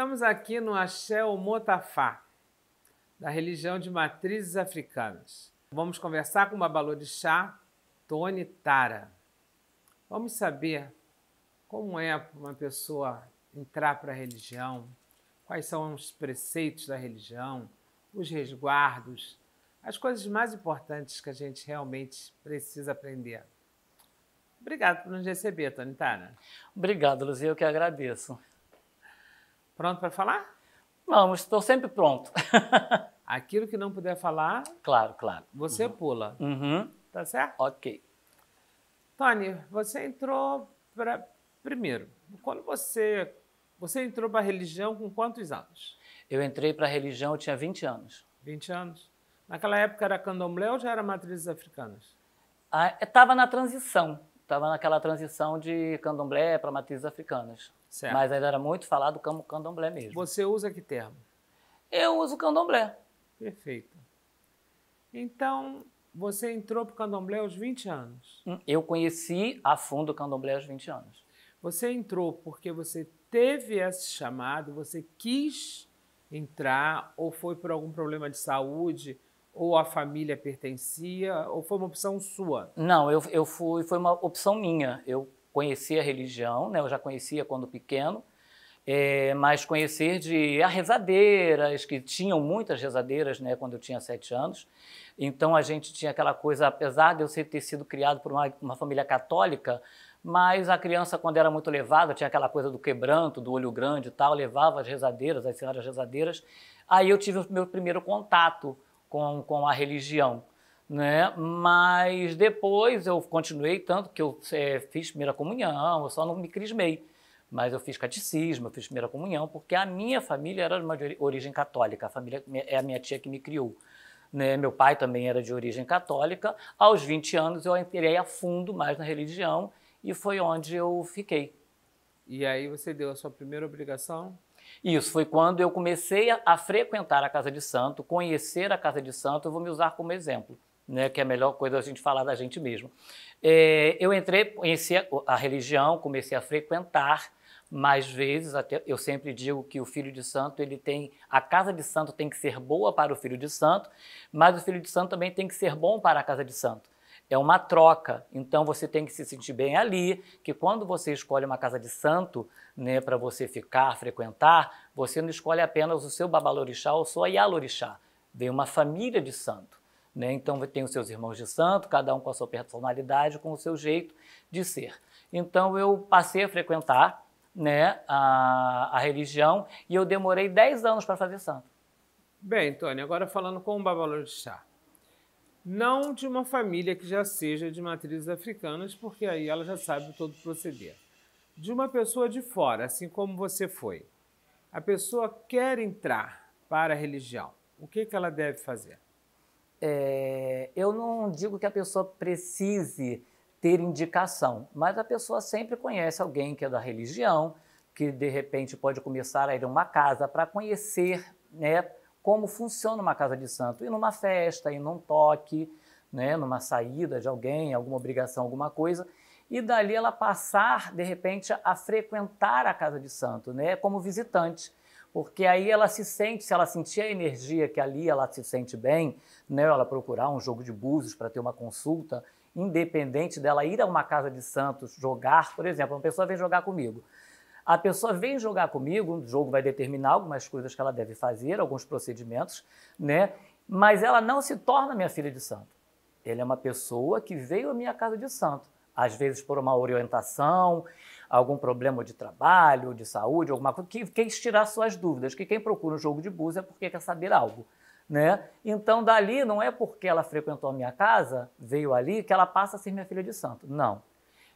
Estamos aqui no Axé Motafá, da religião de matrizes africanas. Vamos conversar com o Babalorixá Tony Tara. Vamos saber como é uma pessoa entrar para a religião, quais são os preceitos da religião, os resguardos, as coisas mais importantes que a gente realmente precisa aprender. Obrigado por nos receber, Tony Tara. Obrigado, Luzia, eu que agradeço. Pronto para falar? Não, estou sempre pronto. Aquilo que não puder falar. Claro, claro. Você uhum. pula. Uhum. Tá certo? Ok. Tony, você entrou para. Primeiro, quando você. Você entrou para a religião com quantos anos? Eu entrei para a religião, eu tinha 20 anos. 20 anos? Naquela época era candomblé ou já era matrizes africanas? Estava ah, na transição. Estava naquela transição de candomblé para matrizes africanas. Certo. Mas ainda era muito falado como candomblé mesmo. Você usa que termo? Eu uso candomblé. Perfeito. Então, você entrou para o candomblé aos 20 anos? Hum, eu conheci a fundo o candomblé aos 20 anos. Você entrou porque você teve esse chamado, você quis entrar, ou foi por algum problema de saúde, ou a família pertencia, ou foi uma opção sua? Não, eu, eu fui, foi uma opção minha. Eu conhecer a religião, né? eu já conhecia quando pequeno, é, mas conhecer de rezadeiras, que tinham muitas rezadeiras né, quando eu tinha sete anos. Então a gente tinha aquela coisa, apesar de eu ter sido criado por uma, uma família católica, mas a criança, quando era muito levada, tinha aquela coisa do quebranto, do olho grande e tal, levava as rezadeiras, as senhoras rezadeiras. Aí eu tive o meu primeiro contato com, com a religião né? Mas depois eu continuei, tanto que eu é, fiz primeira comunhão, eu só não me crismei. Mas eu fiz catecismo, eu fiz primeira comunhão, porque a minha família era de origem católica, a família é a minha tia que me criou. Né? Meu pai também era de origem católica. Aos 20 anos eu entrei a fundo mais na religião e foi onde eu fiquei. E aí você deu a sua primeira obrigação? Isso foi quando eu comecei a, a frequentar a Casa de Santo, conhecer a Casa de Santo, eu vou me usar como exemplo né, que é a melhor coisa a gente falar da gente mesmo. É, eu entrei, conheci a, a religião, comecei a frequentar mais vezes, até eu sempre digo que o filho de santo, ele tem a casa de santo tem que ser boa para o filho de santo, mas o filho de santo também tem que ser bom para a casa de santo. É uma troca, então você tem que se sentir bem ali, que quando você escolhe uma casa de santo, né, para você ficar, frequentar, você não escolhe apenas o seu babalorixá ou sua yalorixá, vem uma família de santo. Né? Então tem os seus irmãos de santo, cada um com a sua personalidade, com o seu jeito de ser. Então eu passei a frequentar né, a, a religião e eu demorei 10 anos para fazer santo. Bem, Tony, agora falando com o Babalorixá. Não de uma família que já seja de matrizes africanas, porque aí ela já sabe todo o proceder. De uma pessoa de fora, assim como você foi. A pessoa quer entrar para a religião. O que, que ela deve fazer? É, eu não digo que a pessoa precise ter indicação, mas a pessoa sempre conhece alguém que é da religião, que de repente pode começar a ir a uma casa para conhecer né, como funciona uma casa de santo, e numa festa, e num toque, né, numa saída de alguém, alguma obrigação, alguma coisa, e dali ela passar de repente a frequentar a casa de santo, né, como visitante porque aí ela se sente, se ela sentir a energia que ali ela se sente bem, né, ela procurar um jogo de búzios para ter uma consulta, independente dela ir a uma casa de santos jogar, por exemplo, uma pessoa vem jogar comigo. A pessoa vem jogar comigo, o jogo vai determinar algumas coisas que ela deve fazer, alguns procedimentos, né? Mas ela não se torna minha filha de santo. Ele é uma pessoa que veio à minha casa de santo, às vezes por uma orientação, algum problema de trabalho, de saúde, alguma coisa, que quem tirar suas dúvidas, que quem procura um jogo de búzios é porque quer saber algo. Né? Então, dali, não é porque ela frequentou a minha casa, veio ali, que ela passa a ser minha filha de santo. Não.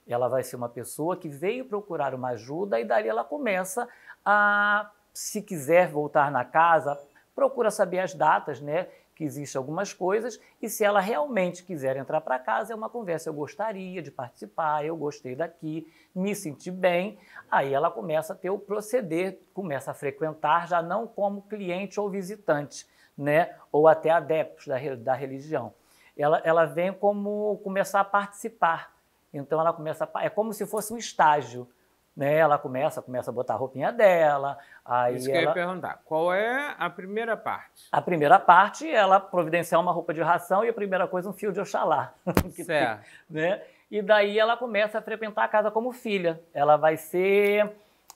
Ela vai ser uma pessoa que veio procurar uma ajuda e dali ela começa a, se quiser voltar na casa, procura saber as datas, né? que existem algumas coisas e se ela realmente quiser entrar para casa, é uma conversa. Eu gostaria de participar, eu gostei daqui, me senti bem. Aí ela começa a ter o proceder, começa a frequentar já não como cliente ou visitante, né? ou até adeptos da, da religião. Ela, ela vem como começar a participar. Então ela começa a, é como se fosse um estágio né? Ela começa, começa a botar a roupinha dela. Aí Isso ela... que eu ia perguntar. Qual é a primeira parte? A primeira parte, ela providenciar uma roupa de ração e a primeira coisa, um fio de Oxalá. certo. né? E daí ela começa a frequentar a casa como filha. Ela vai ser.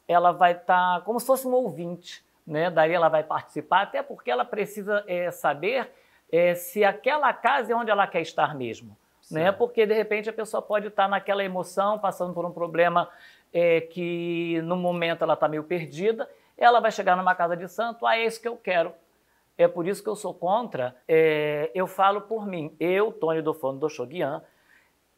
Ela vai estar tá como se fosse um ouvinte. Né? Daí ela vai participar, até porque ela precisa é, saber é, se aquela casa é onde ela quer estar mesmo. Né? Porque de repente a pessoa pode estar tá naquela emoção, passando por um problema é, que no momento ela está meio perdida, ela vai chegar numa casa de santo, ah, é isso que eu quero. É por isso que eu sou contra, é, eu falo por mim. Eu, Tony do Fono do Xoguian,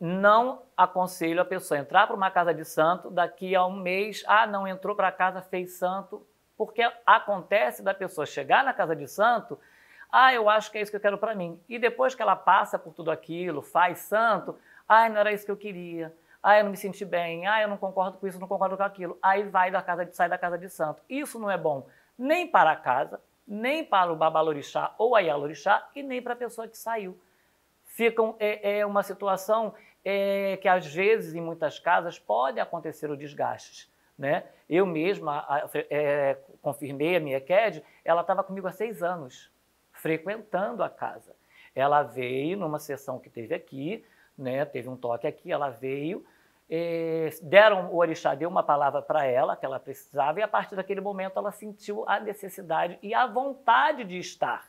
não aconselho a pessoa a entrar para uma casa de santo, daqui a um mês, ah, não entrou para casa, fez santo, porque acontece da pessoa chegar na casa de santo, ah, eu acho que é isso que eu quero para mim. E depois que ela passa por tudo aquilo, faz santo, ah, não era isso que eu queria ah, eu não me senti bem, ah, eu não concordo com isso, não concordo com aquilo. Aí vai da casa de, sai da casa de santo. Isso não é bom nem para a casa, nem para o babalorixá ou a yalorixá e nem para a pessoa que saiu. Ficam, é, é uma situação é, que às vezes, em muitas casas, pode acontecer o desgaste. Né? Eu mesma a, é, confirmei a minha CAD, ela estava comigo há seis anos, frequentando a casa. Ela veio numa sessão que teve aqui, né? teve um toque aqui, ela veio, deram o orixá deu uma palavra para ela que ela precisava e a partir daquele momento ela sentiu a necessidade e a vontade de estar.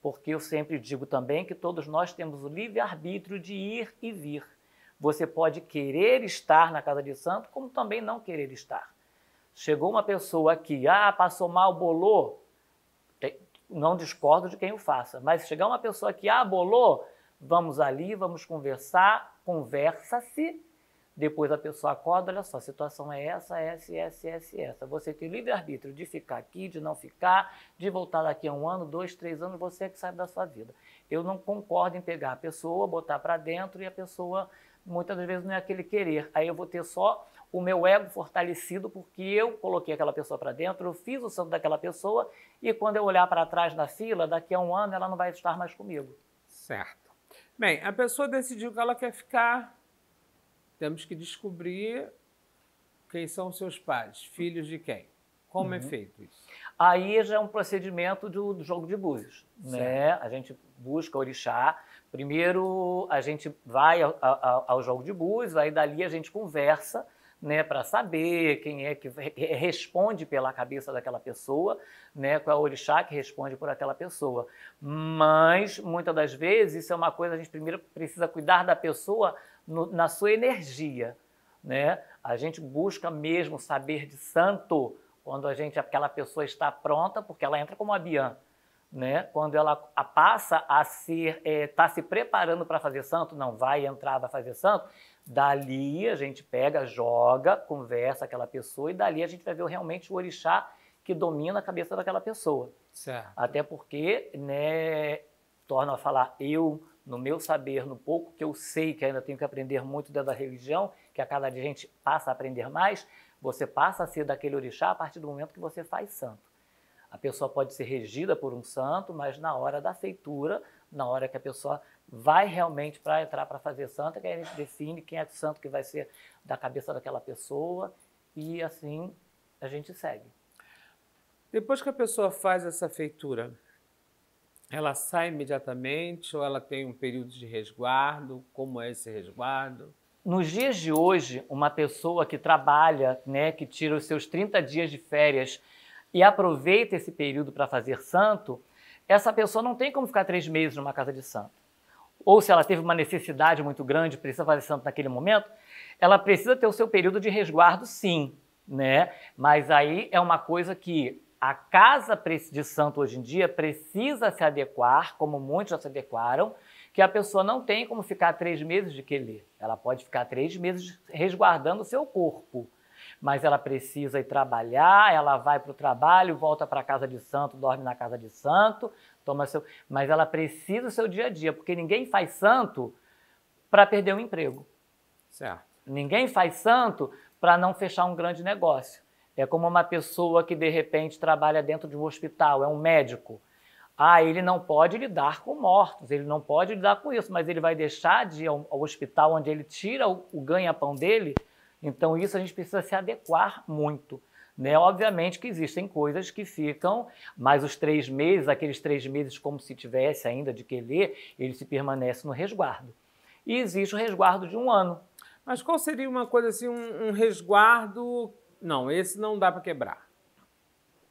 Porque eu sempre digo também que todos nós temos o livre arbítrio de ir e vir. Você pode querer estar na casa de santo, como também não querer estar. Chegou uma pessoa aqui, ah, passou mal, bolou. Não discordo de quem o faça, mas chegar uma pessoa que ah, bolou, vamos ali, vamos conversar, conversa-se depois a pessoa acorda, olha só, a situação é essa, essa, essa, essa, essa. Você tem livre-arbítrio de ficar aqui, de não ficar, de voltar daqui a um ano, dois, três anos, você é que sabe da sua vida. Eu não concordo em pegar a pessoa, botar para dentro e a pessoa muitas das vezes não é aquele querer. Aí eu vou ter só o meu ego fortalecido porque eu coloquei aquela pessoa para dentro, eu fiz o santo daquela pessoa e quando eu olhar para trás na fila, daqui a um ano ela não vai estar mais comigo. Certo. Bem, a pessoa decidiu que ela quer ficar temos que descobrir quem são seus pais, filhos de quem. Como é uhum. é feito isso? Aí já é um procedimento do, do jogo de búzios. Né? A gente busca orixá. Primeiro a gente vai ao, ao, ao jogo de búzios, aí dali a gente conversa né, para saber quem é que responde pela cabeça daquela pessoa, né, qual é o orixá que responde por aquela pessoa. Mas muitas das vezes isso é uma coisa a gente primeiro precisa cuidar da pessoa no, na sua energia. Né? A gente busca mesmo saber de santo quando a gente aquela pessoa está pronta, porque ela entra como a Bian, né? Quando ela a passa a ser está é, tá se preparando para fazer santo, não vai entrar para fazer santo. Dali a gente pega, joga, conversa aquela pessoa e dali a gente vai ver realmente o orixá que domina a cabeça daquela pessoa. Certo. Até porque, né, torno a falar, eu no meu saber, no pouco que eu sei, que ainda tenho que aprender muito dentro da religião, que a cada dia a gente passa a aprender mais, você passa a ser daquele orixá a partir do momento que você faz santo. A pessoa pode ser regida por um santo, mas na hora da feitura, na hora que a pessoa vai realmente para entrar para fazer santo, é que a gente define quem é o santo que vai ser da cabeça daquela pessoa e assim a gente segue. Depois que a pessoa faz essa feitura, ela sai imediatamente ou ela tem um período de resguardo? Como é esse resguardo? Nos dias de hoje, uma pessoa que trabalha, né, que tira os seus 30 dias de férias e aproveita esse período para fazer santo, essa pessoa não tem como ficar três meses numa casa de santo. Ou se ela teve uma necessidade muito grande, precisa fazer santo naquele momento, ela precisa ter o seu período de resguardo, sim, né? Mas aí é uma coisa que a casa de santo hoje em dia precisa se adequar, como muitos já se adequaram, que a pessoa não tem como ficar três meses de quelê. Ela pode ficar três meses resguardando o seu corpo, mas ela precisa ir trabalhar, ela vai para o trabalho, volta para a casa de santo, dorme na casa de santo, toma seu. Mas ela precisa o seu dia a dia, porque ninguém faz santo para perder um emprego. Certo. Ninguém faz santo para não fechar um grande negócio. É como uma pessoa que de repente trabalha dentro de um hospital, é um médico. Ah, ele não pode lidar com mortos, ele não pode lidar com isso, mas ele vai deixar de ir ao, hospital onde ele tira o, o ganha-pão dele. Então, isso a gente precisa se adequar muito. Né? Obviamente que existem coisas que ficam, mas os três meses, aqueles três meses como se tivesse ainda de querer, ele se permanece no resguardo. E existe o resguardo de um ano. Mas qual seria uma coisa assim, um, um resguardo não, esse não dá para quebrar.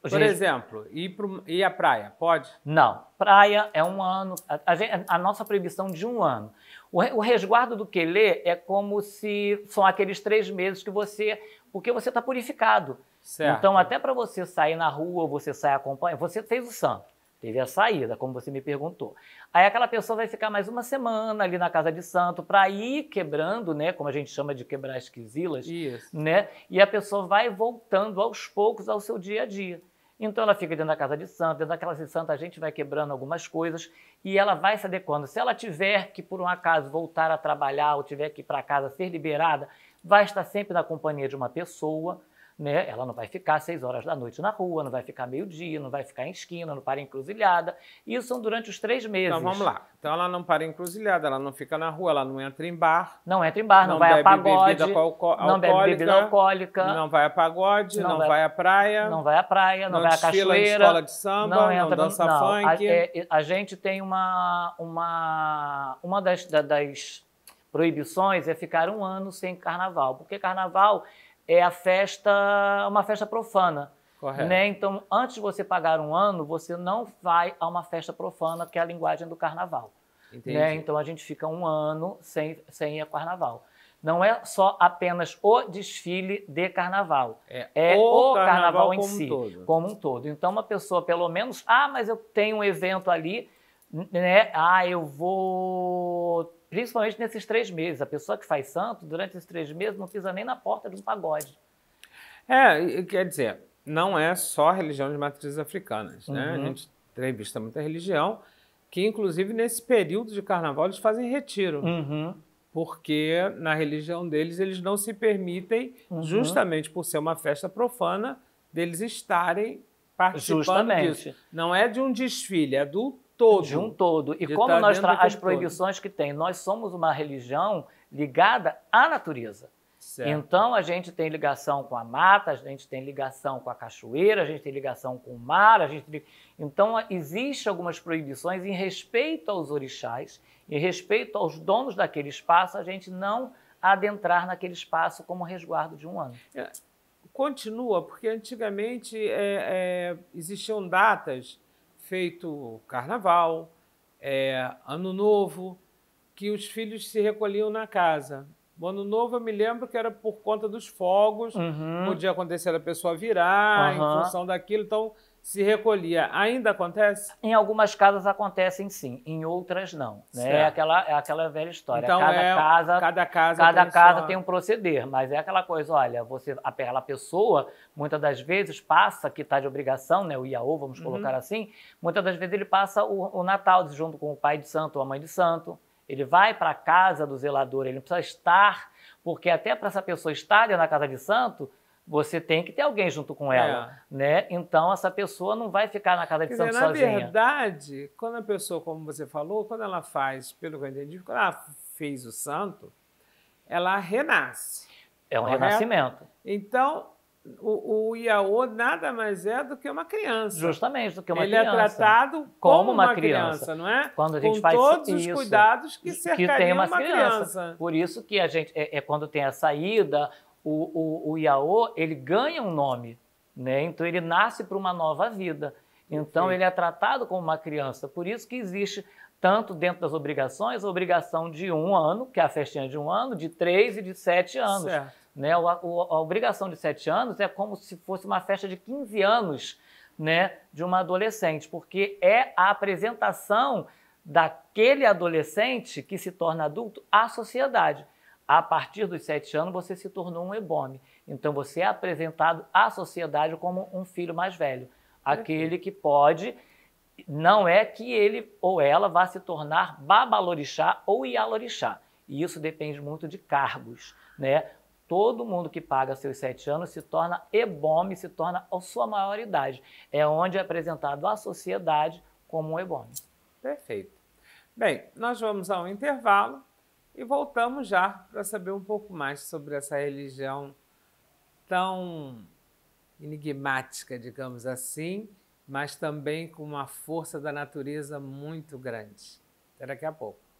Por gente, exemplo, ir, pro, ir à praia, pode? Não, praia é um ano, a, a, a nossa proibição de um ano. O, o resguardo do quelê é como se são aqueles três meses que você, porque você está purificado. Certo. Então, até para você sair na rua, você sai acompanhando, você fez o santo. Teve a saída, como você me perguntou. Aí aquela pessoa vai ficar mais uma semana ali na casa de santo para ir quebrando, né? Como a gente chama de quebrar as quisilas, Isso. né? E a pessoa vai voltando aos poucos ao seu dia a dia. Então ela fica dentro da casa de santo, dentro da casa de santo a gente vai quebrando algumas coisas e ela vai se adequando. Se ela tiver que, por um acaso, voltar a trabalhar ou tiver que ir para casa ser liberada, vai estar sempre na companhia de uma pessoa, né? Ela não vai ficar seis horas da noite na rua, não vai ficar meio-dia, não vai ficar em esquina, não para em encruzilhada. Isso são durante os três meses. Então vamos lá. Então ela não para em encruzilhada, ela não fica na rua, ela não entra em bar. Não entra em bar, não, não vai a pagode. não bebe bebida alcoólica. Não vai a pagode, não, não vai, à praia. Não vai à praia, não, não vai à cachoeira. Não escola de samba, não, entra, não dança não. funk. A, é, a, gente tem uma, uma, uma das, da, das proibições é ficar um ano sem carnaval, porque carnaval é a festa, uma festa profana. Correto. Né? Então, antes de você pagar um ano, você não vai a uma festa profana, que é a linguagem do carnaval. Né? Então, a gente fica um ano sem, sem ir a carnaval. Não é só apenas o desfile de carnaval. É, é o, o, carnaval, carnaval em como si, todo. como um todo. Então, uma pessoa, pelo menos, ah, mas eu tenho um evento ali, né? Ah, eu vou Principalmente nesses três meses. A pessoa que faz santo, durante esses três meses, não pisa nem na porta de um pagode. É, quer dizer, não é só religião de matrizes africanas, né? Uhum. A gente visto muita religião, que inclusive nesse período de carnaval eles fazem retiro. Uhum. Porque na religião deles eles não se permitem, uhum. justamente por ser uma festa profana, deles estarem participando Justamente. disso. Não é de um desfile, é do todo. De um todo. E como tá nós as proibições todo. que tem, nós somos uma religião ligada à natureza. Certo. Então a gente tem ligação com a mata, a gente tem ligação com a cachoeira, a gente tem ligação com o mar, a gente então existe algumas proibições em respeito aos orixás, em respeito aos donos daquele espaço, a gente não adentrar naquele espaço como resguardo de um ano. É, continua, porque antigamente é, é, existiam datas feito carnaval, é, ano novo, que os filhos se recolhiam na casa. O ano novo eu me lembro que era por conta dos fogos, uhum. podia acontecer a pessoa virar uhum. em função daquilo, então se recolhia. Ainda acontece? Em algumas casas acontecem sim, em outras não. Né? É, aquela, é aquela velha história. Então, cada, é, casa, cada casa, cada tem, casa tem um proceder, mas é aquela coisa, olha, você, aquela pessoa, muitas das vezes, passa, que está de obrigação, né, o IAO, vamos uhum. colocar uhum. assim, muitas das vezes ele passa o, o Natal junto com o pai de santo ou a mãe de santo. Ele vai para a casa do zelador, ele não precisa estar, porque até para essa pessoa estar na casa de santo, você tem que ter alguém junto com é. ela, é. né? Então essa pessoa não vai ficar na casa de santo sozinha. Na verdade, quando a pessoa, como você falou, quando ela faz, pelo que eu entendi, quando ela fez o santo, ela renasce. É um correto? renascimento. Então, o, o Iaô nada mais é do que uma criança. Justamente, do que uma Ele é criança. Ele é tratado como, como uma, uma criança, criança, não é? Quando a gente Com faz todos isso, os cuidados que que tem uma, uma criança. criança. Por isso que a gente é, é quando tem a saída o, o, o Iaô, ele ganha um nome, né? Então ele nasce para uma nova vida. Então Sim. ele é tratado como uma criança. Por isso que existe tanto dentro das obrigações, a obrigação de um ano, que é a festinha de um ano, de três e de sete anos. Certo. Né? A, a obrigação de sete anos é como se fosse uma festa de 15 anos né, de uma adolescente, porque é a apresentação daquele adolescente que se torna adulto à sociedade. A partir dos sete anos, você se tornou um ebome. Então, você é apresentado à sociedade como um filho mais velho. Aquele que pode, não é que ele ou ela vá se tornar babalorixá ou ialorixá. E isso depende muito de cargos, né? Todo mundo que paga seus sete anos se torna ebome, se torna a sua maioridade. É onde é apresentado à sociedade como um ebome. Perfeito. Bem, nós vamos ao intervalo e voltamos já para saber um pouco mais sobre essa religião tão enigmática, digamos assim, mas também com uma força da natureza muito grande. Até daqui a pouco.